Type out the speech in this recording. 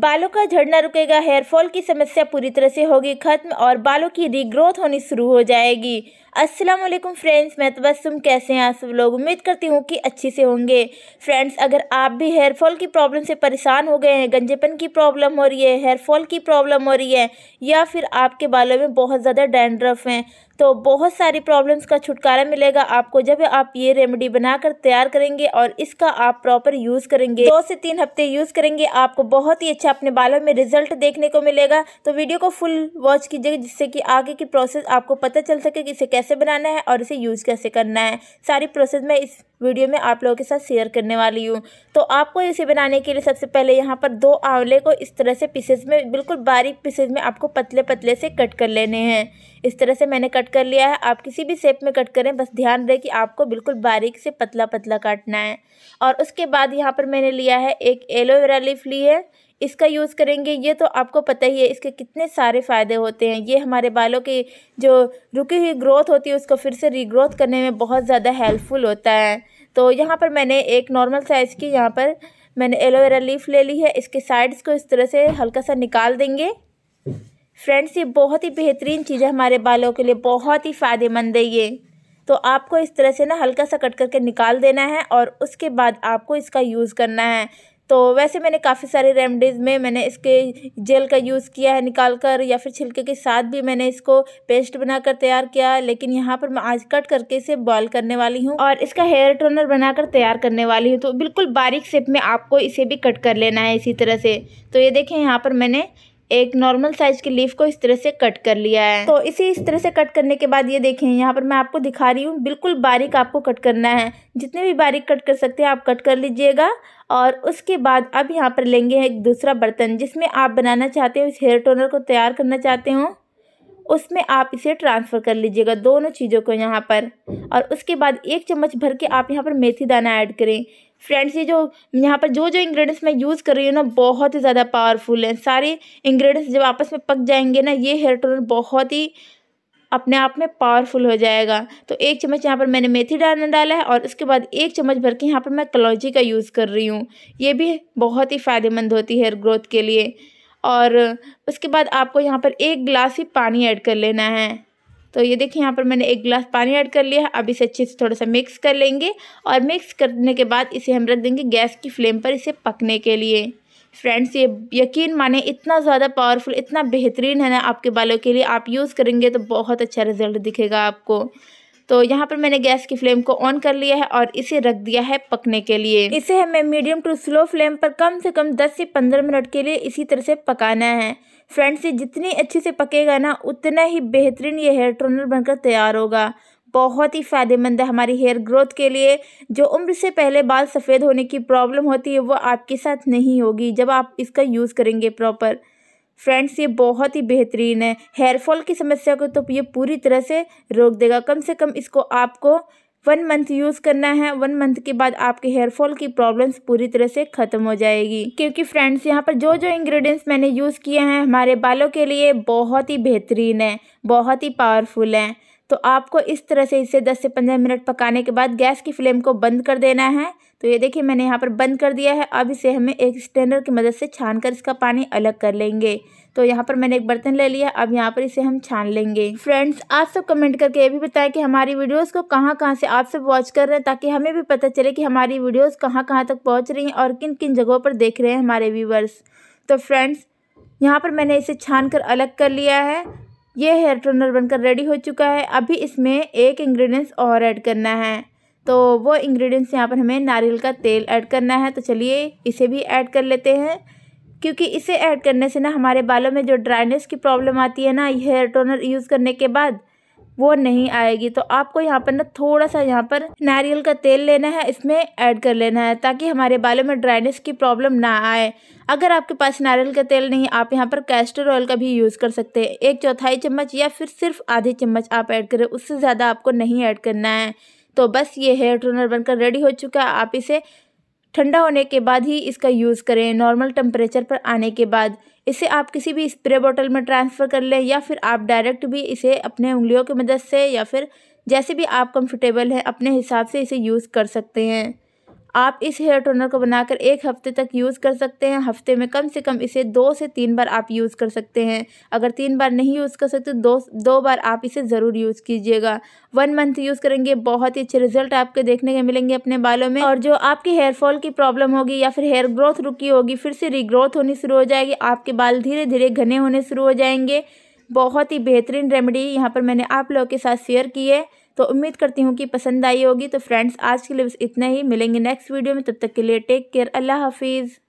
बालों का झड़ना रुकेगा हेयरफॉल की समस्या पूरी तरह से होगी खत्म और बालों की रीग्रोथ होनी शुरू हो जाएगी अस्सलाम वालेकुम फ्रेंड्स मैं तबस्सुम तो कैसे हैं आप सब लोग उम्मीद करती हूँ कि अच्छे से होंगे फ्रेंड्स अगर आप भी हेयर फॉल की प्रॉब्लम से परेशान हो गए हैं गंजेपन की प्रॉब्लम हो रही है हेयर फॉल की प्रॉब्लम हो रही है या फिर आपके बालों में बहुत ज़्यादा डैंड्रफ हैं तो बहुत सारी प्रॉब्लम्स का छुटकारा मिलेगा आपको जब आप ये रेमेडी बनाकर तैयार करेंगे और इसका आप प्रॉपर यूज़ करेंगे दो से तीन हफ्ते यूज़ करेंगे आपको बहुत ही अच्छा अच्छा अपने बालों में रिजल्ट देखने को मिलेगा तो वीडियो को फुल वॉच कीजिएगा जिससे कि आगे की प्रोसेस आपको पता चल सके कि इसे कैसे बनाना है और इसे यूज़ कैसे करना है सारी प्रोसेस मैं इस वीडियो में आप लोगों के साथ शेयर करने वाली हूँ तो आपको इसे बनाने के लिए सबसे पहले यहाँ पर दो आंवले को इस तरह से पीसेस में बिल्कुल बारीक पीसेस में आपको पतले पतले से कट कर लेने हैं इस तरह से मैंने कट कर लिया है आप किसी भी शेप में कट करें बस ध्यान रहे कि आपको बिल्कुल बारीक से पतला पतला काटना है और उसके बाद यहाँ पर मैंने लिया है एक एलोवेरा लीफ ली है इसका यूज़ करेंगे ये तो आपको पता ही है इसके कितने सारे फ़ायदे होते हैं ये हमारे बालों की जो रुकी हुई ग्रोथ होती है उसको फिर से रीग्रोथ करने में बहुत ज़्यादा हेल्पफुल होता है तो यहाँ पर मैंने एक नॉर्मल साइज़ की यहाँ पर मैंने एलोवेरा लीफ ले ली है इसके साइड्स को इस तरह से हल्का सा निकाल देंगे फ्रेंड्स ये बहुत ही बेहतरीन चीज़ है हमारे बालों के लिए बहुत ही फ़ायदेमंद है ये तो आपको इस तरह से ना हल्का सा कट करके निकाल देना है और उसके बाद आपको इसका यूज़ करना है तो वैसे मैंने काफ़ी सारे रेमडीज़ में मैंने इसके जेल का यूज़ किया है निकाल कर या फिर छिलके के साथ भी मैंने इसको पेस्ट बनाकर तैयार किया लेकिन यहाँ पर मैं आज कट करके इसे बॉयल करने वाली हूँ और इसका हेयर टोनर बनाकर तैयार करने वाली हूँ तो बिल्कुल बारीक शेप में आपको इसे भी कट कर लेना है इसी तरह से तो ये देखें यहाँ पर मैंने एक नॉर्मल साइज के लीफ को इस तरह से कट कर लिया है तो इसे इस तरह से कट करने के बाद ये देखें यहाँ पर मैं आपको दिखा रही हूँ बिल्कुल बारीक आपको कट करना है जितने भी बारीक कट कर सकते हैं आप कट कर लीजिएगा और उसके बाद अब यहाँ पर लेंगे एक दूसरा बर्तन जिसमें आप बनाना चाहते हो इस हेयर टोनर को तैयार करना चाहते हो उसमें आप इसे ट्रांसफ़र कर लीजिएगा दोनों चीज़ों को यहाँ पर और उसके बाद एक चम्मच भर के आप यहाँ पर मेथी दाना ऐड करें फ्रेंड्स ये जो यहाँ पर जो जो इंग्रेडिएंट्स मैं यूज़ कर रही हूँ ना बहुत ही ज़्यादा पावरफुल हैं सारे इंग्रेडिएंट्स जब आपस में पक जाएंगे ना ये हेयर टोनर बहुत ही अपने आप में पावरफुल हो जाएगा तो एक चम्मच यहाँ पर मैंने मेथी डालने डाला है और उसके बाद एक चम्मच भर के यहाँ पर मैं कलौजी का यूज़ कर रही हूँ ये भी बहुत ही फ़ायदेमंद होती है हेयर ग्रोथ के लिए और उसके बाद आपको यहाँ पर एक गिलास ही पानी ऐड कर लेना है तो ये देखिए यहाँ पर मैंने एक गिलास पानी ऐड कर लिया अब इसे अच्छे से थोड़ा सा मिक्स कर लेंगे और मिक्स करने के बाद इसे हम रख देंगे गैस की फ्लेम पर इसे पकने के लिए फ्रेंड्स ये यकीन माने इतना ज़्यादा पावरफुल इतना बेहतरीन है ना आपके बालों के लिए आप यूज़ करेंगे तो बहुत अच्छा रिजल्ट दिखेगा आपको तो यहाँ पर मैंने गैस की फ्लेम को ऑन कर लिया है और इसे रख दिया है पकने के लिए इसे हमें मीडियम टू स्लो फ्लेम पर कम से कम 10 से 15 मिनट के लिए इसी तरह से पकाना है फ्रेंड्स ये जितनी अच्छे से पकेगा ना उतना ही बेहतरीन ये हेयर टोनर बनकर तैयार होगा बहुत ही फ़ायदेमंद है हमारी हेयर ग्रोथ के लिए जो उम्र से पहले बाल सफ़ेद होने की प्रॉब्लम होती है वो आपके साथ नहीं होगी जब आप इसका यूज़ करेंगे प्रॉपर फ्रेंड्स ये बहुत ही बेहतरीन है हेयर फॉल की समस्या को तो ये पूरी तरह से रोक देगा कम से कम इसको आपको वन मंथ यूज़ करना है वन मंथ के बाद आपके हेयरफॉल की प्रॉब्लम्स पूरी तरह से ख़त्म हो जाएगी क्योंकि फ्रेंड्स यहाँ पर जो जो इंग्रेडिएंट्स मैंने यूज़ किए हैं हमारे बालों के लिए बहुत ही बेहतरीन है बहुत ही पावरफुल है तो आपको इस तरह से इसे 10 से 15 मिनट पकाने के बाद गैस की फ्लेम को बंद कर देना है तो ये देखिए मैंने यहाँ पर बंद कर दिया है अब इसे हमें एक स्टैंडर की मदद से छान कर इसका पानी अलग कर लेंगे तो यहाँ पर मैंने एक बर्तन ले लिया अब यहाँ पर इसे हम छान लेंगे फ्रेंड्स आप सब कमेंट करके ये भी बताएं कि हमारी वीडियोस को कहाँ कहाँ से आप सब वॉच कर रहे हैं ताकि हमें भी पता चले कि हमारी वीडियोस कहाँ कहाँ तक पहुँच रही हैं और किन किन जगहों पर देख रहे हैं हमारे व्यूवर्स तो फ्रेंड्स यहाँ पर मैंने इसे छान कर अलग कर लिया है ये हेयर टोनर बनकर रेडी हो चुका है अभी इसमें एक इंग्रेडिएंट्स और ऐड करना है तो वो इंग्रेडिएंट्स यहाँ पर हमें नारियल का तेल ऐड करना है तो चलिए इसे भी ऐड कर लेते हैं क्योंकि इसे ऐड करने से ना हमारे बालों में जो ड्राइनेस की प्रॉब्लम आती है ना हेयर टोनर यूज़ करने के बाद वो नहीं आएगी तो आपको यहाँ पर ना थोड़ा सा यहाँ पर नारियल का तेल लेना है इसमें ऐड कर लेना है ताकि हमारे बालों में ड्राइनेस की प्रॉब्लम ना आए अगर आपके पास नारियल का तेल नहीं आप यहाँ पर कैस्टर ऑयल का भी यूज़ कर सकते हैं एक चौथाई चम्मच या फिर सिर्फ आधी चम्मच आप ऐड करें उससे ज़्यादा आपको नहीं ऐड करना है तो बस ये हेयर ट्रोनर बनकर रेडी हो चुका है आप इसे ठंडा होने के बाद ही इसका यूज़ करें नॉर्मल टेम्परेचर पर आने के बाद इसे आप किसी भी स्प्रे बॉटल में ट्रांसफ़र कर लें या फिर आप डायरेक्ट भी इसे अपने उंगलियों की मदद से या फिर जैसे भी आप कंफर्टेबल हैं अपने हिसाब से इसे यूज़ कर सकते हैं आप इस हेयर टोनर को बनाकर एक हफ्ते तक यूज़ कर सकते हैं हफ्ते में कम से कम इसे दो से तीन बार आप यूज़ कर सकते हैं अगर तीन बार नहीं यूज़ कर सकते दो दो बार आप इसे ज़रूर यूज़ कीजिएगा वन मंथ यूज़ करेंगे बहुत ही अच्छे रिजल्ट आपके देखने के मिलेंगे अपने बालों में और जो आपकी हेयर फॉल की प्रॉब्लम होगी या फिर हेयर ग्रोथ रुकी होगी फिर से रीग्रोथ होनी शुरू हो जाएगी आपके बाल धीरे धीरे घने होने शुरू हो जाएंगे बहुत ही बेहतरीन रेमेडी यहाँ पर मैंने आप लोगों के साथ शेयर की है तो उम्मीद करती हूँ कि पसंद आई होगी तो फ्रेंड्स आज के लिए बस इतना ही मिलेंगे नेक्स्ट वीडियो में तब तक के लिए टेक केयर अल्लाह हाफिज़